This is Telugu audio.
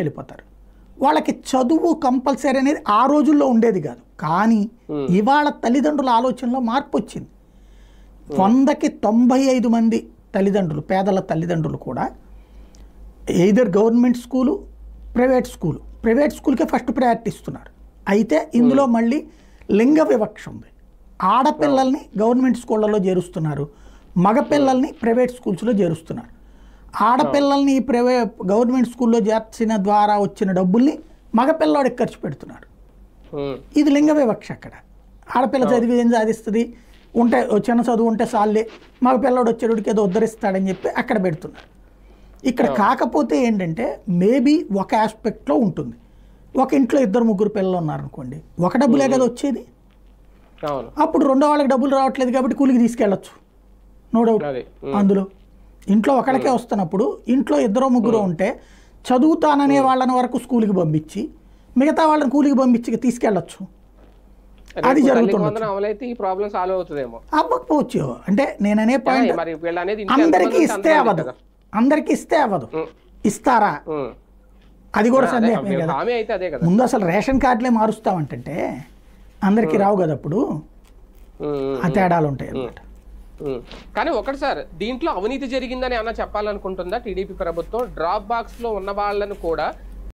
వెళ్ళిపోతారు వాళ్ళకి చదువు కంపల్సరీ అనేది ఆ రోజుల్లో ఉండేది కాదు కానీ ఇవాళ తల్లిదండ్రుల ఆలోచనలో మార్పు వచ్చింది వందకి తొంభై ఐదు మంది తల్లిదండ్రులు పేదల తల్లిదండ్రులు కూడా either government school private school private స్కూల్కే ఫస్ట్ ప్రయారిటీ ఇస్తున్నారు అయితే ఇందులో మళ్ళీ లింగ వివక్ష ఉంది ఆడపిల్లల్ని గవర్నమెంట్ స్కూళ్ళలో చేరుస్తున్నారు మగపిల్లల్ని ప్రైవేట్ స్కూల్స్లో చేరుస్తున్నారు ఆడపిల్లల్ని ప్రైవే గవర్నమెంట్ స్కూల్లో చేర్చిన ద్వారా వచ్చిన డబ్బుల్ని మగపిల్లవాడికి ఖర్చు పెడుతున్నాడు hmm. ఇది లింగ వివక్ష అక్కడ ఆడపిల్ల hmm. చదివి ఏం సాధిస్తుంది ఉంటే చిన్న చదువు ఉంటే సాల్లే మగపిల్లవాడు వచ్చేటికి ఏదో ఉద్ధరిస్తాడని చెప్పి అక్కడ పెడుతున్నాడు ఇక్కడ hmm. కాకపోతే ఏంటంటే మేబీ ఒక ఆస్పెక్ట్లో ఉంటుంది ఒక ఇంట్లో ఇద్దరు ముగ్గురు పిల్లలు ఉన్నారనుకోండి ఒక డబ్బులే కదా వచ్చేది అప్పుడు రెండో వాళ్ళకి డబ్బులు రావట్లేదు కాబట్టి కూలికి తీసుకెళ్ళచ్చు నో డౌట్ అందులో ఇంట్లో ఒకరికే వస్తున్నప్పుడు ఇంట్లో ఇద్దరు ముగ్గురు ఉంటే చదువుతాననే వాళ్ళని వరకు స్కూల్కి పంపించి మిగతా వాళ్ళని కూలికి పంపించి తీసుకెళ్ళచ్చు అది జరుగుతుంది అవ్వకపోవచ్చు అంటే నేననే పాయింట్ అందరికీ ఇస్తే అవ్వదు అందరికి ఇస్తే అవ్వదు ఇస్తారా అది కూడా సందేహమే కదా ముందు అసలు రేషన్ కార్డులే మారుస్తామంటే అందరికీ రావు కదా అప్పుడు ఆ తేడాలు ఉంటాయి అన్నమాట కానీ ఒకటి సార్ దీంట్లో అవినీతి జరిగిందని అన్న చెప్పాలనుకుంటుందా టీడీపీ ప్రభుత్వం డ్రాప్ బాక్స్ లో ఉన్న వాళ్ళను కూడా